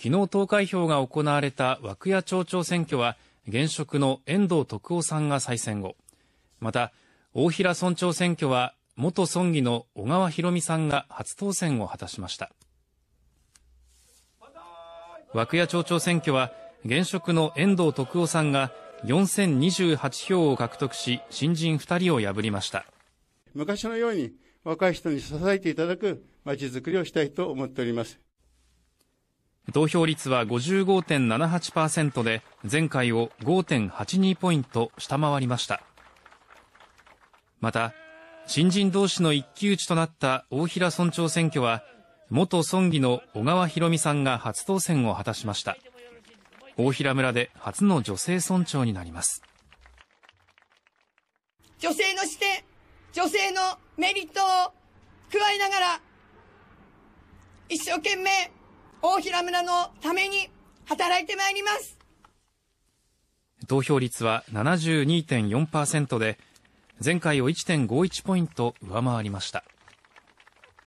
昨日投開票が行われた涌谷町長選挙は現職の遠藤徳夫さんが再選後また大平村長選挙は元村議の小川博美さんが初当選を果たしました涌谷町長選挙は現職の遠藤徳夫さんが4028票を獲得し新人2人を破りました昔のように若い人に支えていただくまちづくりをしたいと思っております投票率は55.78%で前回を5.82ポイント下回りましたまた新人同士の一騎打ちとなった大平村長選挙は元村議の小川博美さんが初当選を果たしました大平村で初の女性村長になります女性の視点女性のメリットを加えながら一生懸命大平村のために働いてまいります。投票率は72.4%で、前回を1.51ポイント上回りました。